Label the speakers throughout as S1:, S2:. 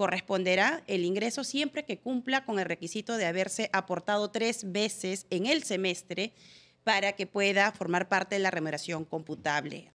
S1: corresponderá el ingreso siempre que cumpla con el requisito de haberse aportado tres veces en el semestre para que pueda formar parte de la remuneración computable.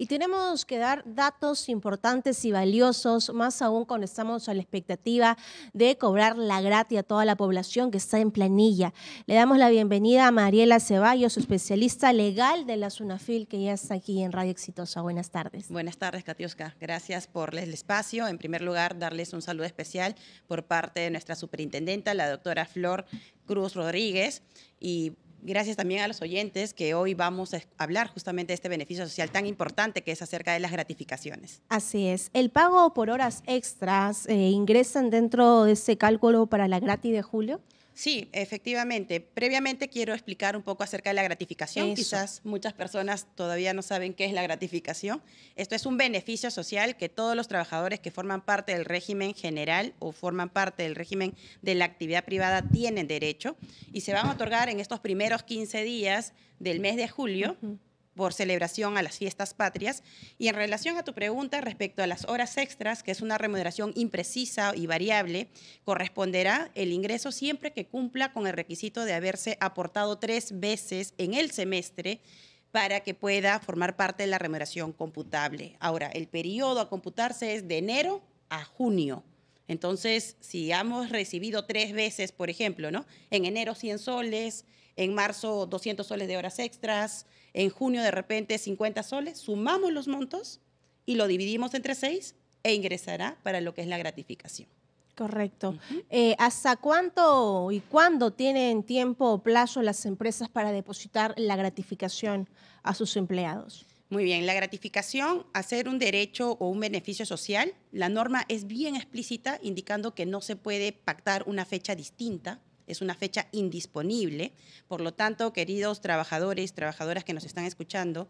S2: Y tenemos que dar datos importantes y valiosos, más aún cuando estamos a la expectativa de cobrar la gratia a toda la población que está en planilla. Le damos la bienvenida a Mariela Ceballos, especialista legal de la SUNAFIL, que ya está aquí en Radio Exitosa. Buenas tardes. Buenas tardes, Katiuska. Gracias por el
S1: espacio. En primer lugar, darles un saludo especial por parte de nuestra superintendenta, la doctora Flor Cruz Rodríguez, y gracias también a los oyentes que hoy vamos a hablar justamente de este beneficio social tan importante que es acerca de las gratificaciones.
S2: Así es. El pago por horas extras eh, ingresan dentro de ese cálculo para la gratis de julio.
S1: Sí, efectivamente. Previamente quiero explicar un poco acerca de la gratificación. Quizás muchas personas todavía no saben qué es la gratificación. Esto es un beneficio social que todos los trabajadores que forman parte del régimen general o forman parte del régimen de la actividad privada tienen derecho y se van a otorgar en estos primeros 15 días del mes de julio por celebración a las fiestas patrias. Y en relación a tu pregunta respecto a las horas extras, que es una remuneración imprecisa y variable, corresponderá el ingreso siempre que cumpla con el requisito de haberse aportado tres veces en el semestre para que pueda formar parte de la remuneración computable. Ahora, el periodo a computarse es de enero a junio. Entonces, si hemos recibido tres veces, por ejemplo, ¿no? En enero 100 soles, en marzo 200 soles de horas extras, en junio de repente 50 soles, sumamos los montos y lo dividimos entre seis e ingresará para lo que es la gratificación.
S2: Correcto. Eh, ¿Hasta cuánto y cuándo tienen tiempo o plazo las empresas para depositar la gratificación a sus empleados?
S1: Muy bien, la gratificación, hacer un derecho o un beneficio social, la norma es bien explícita indicando que no se puede pactar una fecha distinta, es una fecha indisponible. Por lo tanto, queridos trabajadores, trabajadoras que nos están escuchando,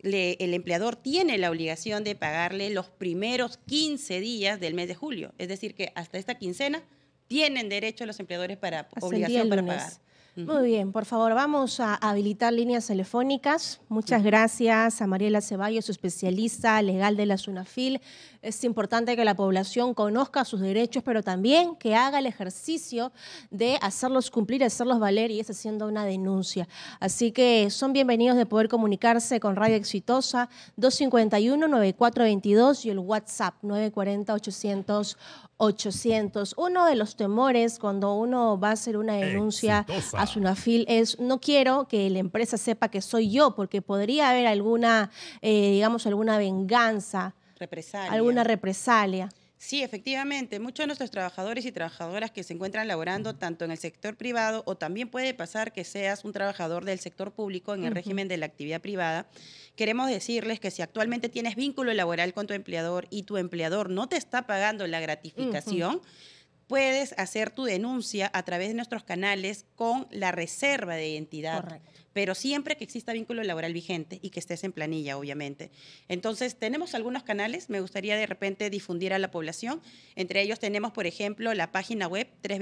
S1: el empleador tiene la obligación de pagarle los primeros 15 días del mes de julio. Es decir, que hasta esta quincena tienen derecho los empleadores para obligación para pagar.
S2: Muy bien, por favor, vamos a habilitar líneas telefónicas. Muchas gracias a Mariela Ceballos, su especialista legal de la SUNAFIL. Es importante que la población conozca sus derechos, pero también que haga el ejercicio de hacerlos cumplir, hacerlos valer y es haciendo una denuncia. Así que son bienvenidos de poder comunicarse con Radio Exitosa 251-9422 y el WhatsApp 940-800. 800. Uno de los temores cuando uno va a hacer una denuncia a su Sunafil es no quiero que la empresa sepa que soy yo porque podría haber alguna, eh, digamos, alguna venganza represalia. alguna represalia.
S1: Sí, efectivamente, muchos de nuestros trabajadores y trabajadoras que se encuentran laborando tanto en el sector privado o también puede pasar que seas un trabajador del sector público en el régimen de la actividad privada, queremos decirles que si actualmente tienes vínculo laboral con tu empleador y tu empleador no te está pagando la gratificación, puedes hacer tu denuncia a través de nuestros canales con la reserva de identidad. Pero siempre que exista vínculo laboral vigente y que estés en planilla, obviamente. Entonces, tenemos algunos canales, me gustaría de repente difundir a la población. Entre ellos tenemos, por ejemplo, la página web 3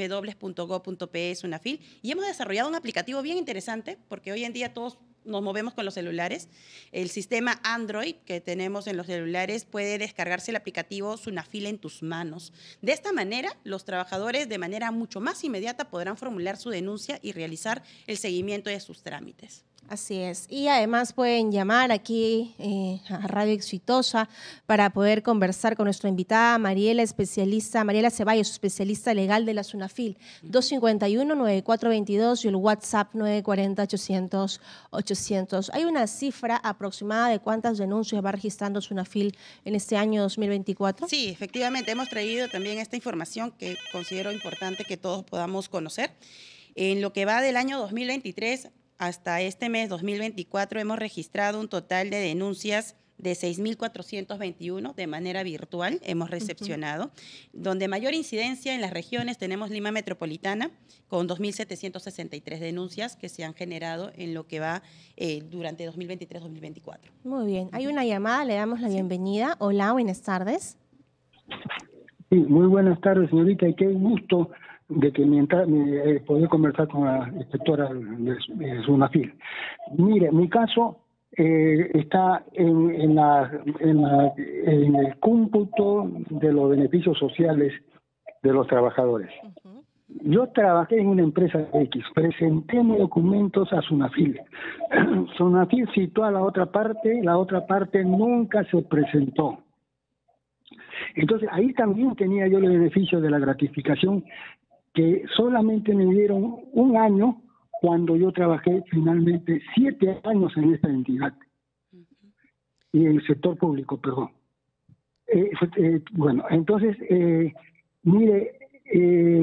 S1: es una y hemos desarrollado un aplicativo bien interesante, porque hoy en día todos nos movemos con los celulares. El sistema Android que tenemos en los celulares puede descargarse el aplicativo Sunafila en tus manos. De esta manera, los trabajadores de manera mucho más inmediata podrán formular su denuncia y realizar el seguimiento de sus trámites.
S2: Así es. Y además pueden llamar aquí eh, a Radio Exitosa para poder conversar con nuestra invitada Mariela, especialista, Mariela Ceballos, especialista legal de la SUNAFIL, 251-9422 y el WhatsApp 940-800-800. ¿Hay una cifra aproximada de cuántas denuncias va registrando SUNAFIL en este año 2024? Sí,
S1: efectivamente, hemos traído también esta información que considero importante que todos podamos conocer. En lo que va del año 2023, hasta este mes 2024 hemos registrado un total de denuncias de 6.421 de manera virtual hemos recepcionado, donde mayor incidencia en las regiones tenemos Lima Metropolitana con 2.763 denuncias que se han generado en lo que va eh, durante 2023-2024.
S2: Muy bien, hay una llamada, le damos la bienvenida. Hola, buenas tardes.
S3: Sí, muy buenas tardes, señorita, y qué gusto de que mientras me eh, eh, poder conversar con la inspectora de, Sunafil. Mire, mi caso eh, está en, el cúmputo de los beneficios sociales de los trabajadores. Yo trabajé en una empresa X, presenté mis documentos a Sunafil. Sunafil citó a la otra parte, la otra parte nunca se presentó. Entonces, ahí también tenía yo el beneficio de la gratificación que solamente me dieron un año cuando yo trabajé finalmente siete años en esta entidad y el sector público, perdón. Eh, eh, bueno, entonces, eh, mire,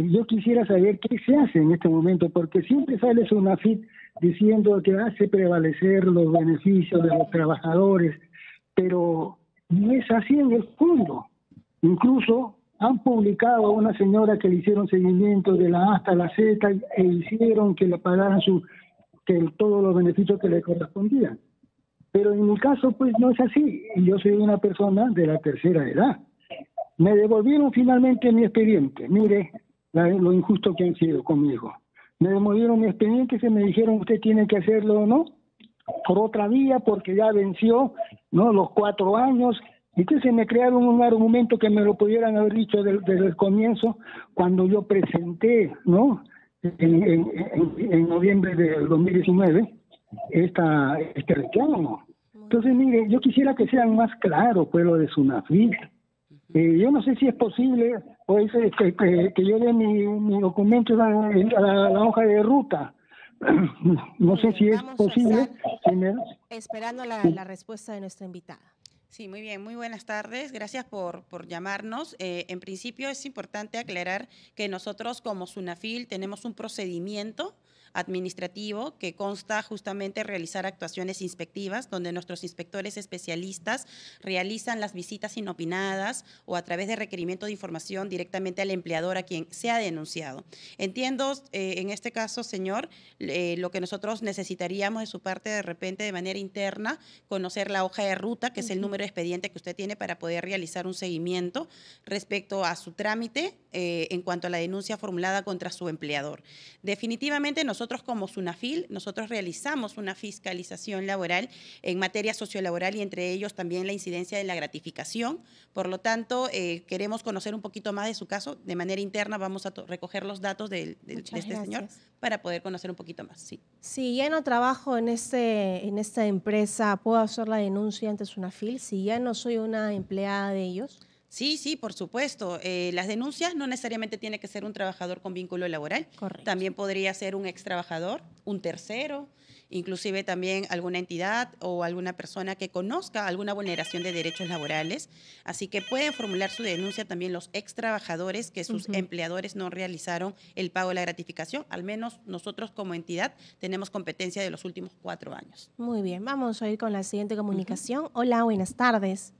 S3: yo quisiera saber qué se hace en este momento, porque siempre sale Fit diciendo que hace prevalecer los beneficios de los trabajadores, pero no es así en el fondo. Incluso han publicado a una señora que le hicieron seguimiento de la A hasta la Z e hicieron que le pagaran su, que todos los beneficios que le correspondían. Pero en mi caso, pues no es así. Yo soy una persona de la tercera edad. Me devolvieron finalmente mi expediente. Mire lo injusto que han sido conmigo. Me devolvieron mi expediente y me dijeron, usted tiene que hacerlo o no, por otra vía, porque ya venció no los cuatro años entonces me crearon un argumento que me lo pudieran haber dicho desde, el comienzo cuando yo presenté, ¿no? En, en, en, noviembre del 2019 esta, este reclamo. Entonces, mire, yo quisiera que sean más claros, pues, lo de Sunafir. Eh, yo no sé si es posible pues, este, que, que, yo dé mi, documento a, la, hoja de ruta. No sé si es posible.
S1: Esperando
S2: la respuesta de nuestra invitada.
S1: Sí, muy bien, muy buenas tardes. Gracias por, por llamarnos. Eh, en principio es importante aclarar que nosotros como SUNAFIL tenemos un procedimiento administrativo que consta justamente realizar actuaciones inspectivas donde nuestros inspectores especialistas realizan las visitas inopinadas o a través de requerimiento de información directamente al empleador a quien se ha denunciado. Entiendo eh, en este caso, señor, lo que nosotros necesitaríamos de su parte de repente de manera interna, conocer la hoja de ruta, que es el número de expediente que usted tiene para poder realizar un seguimiento respecto a su trámite eh, en cuanto a la denuncia formulada contra su empleador. Definitivamente nosotros nosotros como SUNAFIL, nosotros realizamos una fiscalización laboral en materia sociolaboral y entre ellos también la incidencia de la gratificación. Por lo tanto, eh, queremos conocer un poquito más de su caso. De manera interna vamos a recoger los datos del, de, este señor para poder conocer un poquito más. Sí.
S2: Si ya no trabajo en, este, en esta empresa, ¿puedo hacer la denuncia ante SUNAFIL? Si ya no soy una empleada de ellos. Sí, sí,
S1: por supuesto. Eh, las denuncias no necesariamente tiene que ser un trabajador con vínculo laboral. Correcto. También podría ser un ex trabajador, un tercero, inclusive también alguna entidad o alguna persona que conozca alguna vulneración de derechos laborales. Así que pueden formular su denuncia también los ex trabajadores que sus empleadores no realizaron el pago de la gratificación. Al menos nosotros como entidad tenemos competencia de los últimos cuatro años.
S2: Muy bien, vamos a ir con la siguiente comunicación. Hola, buenas tardes.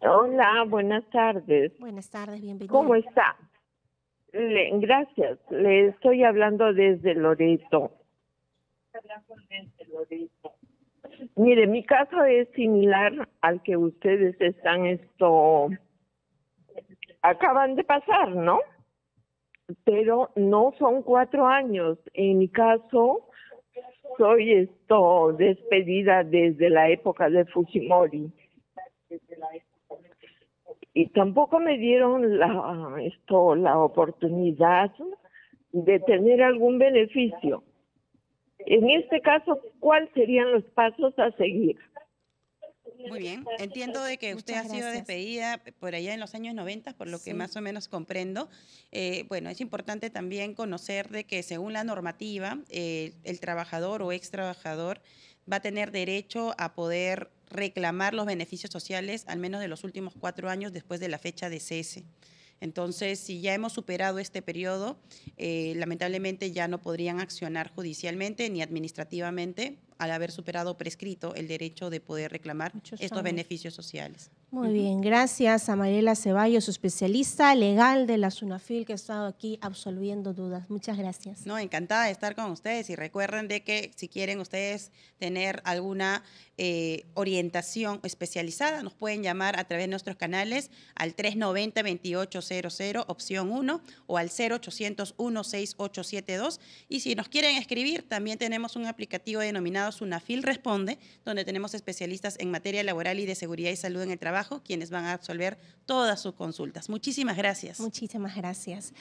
S2: Hola, buenas tardes. Buenas tardes, bienvenida. ¿Cómo está? gracias, le estoy hablando desde Loreto. Mire, mi caso es similar al que ustedes están esto acaban de pasar, ¿no? Pero no son cuatro años. En mi caso, soy esto despedida desde la época de Fujimori y tampoco me dieron la, esto, la oportunidad de tener algún beneficio. En este caso, ¿cuáles serían los pasos a seguir?
S1: Muy bien, entiendo de que usted ha sido despedida por allá en los años 90, por lo que más o menos comprendo. Eh, bueno, es importante también conocer de que según la normativa, eh, el trabajador o ex trabajador va a tener derecho a poder reclamar los beneficios sociales al menos de los últimos cuatro años después de la fecha de cese. Entonces, si ya hemos superado este periodo, eh, lamentablemente ya no podrían accionar judicialmente ni administrativamente al haber superado prescrito el derecho de poder reclamar estos beneficios sociales.
S2: Muy bien, gracias a Mariela Ceballos, especialista legal de la SUNAFIL que ha estado aquí absolviendo dudas. Muchas
S1: gracias. No, encantada de estar con ustedes y recuerden de que si quieren ustedes tener alguna eh, orientación especializada, nos pueden llamar a través de nuestros canales al 390-2800, opción 1, o al 0800-16872. Y si nos quieren escribir, también tenemos un aplicativo denominado SUNAFIL Responde, donde tenemos especialistas en materia laboral y de seguridad y salud en el trabajo quienes van a absolver todas sus consultas. Muchísimas gracias.
S2: Muchísimas gracias.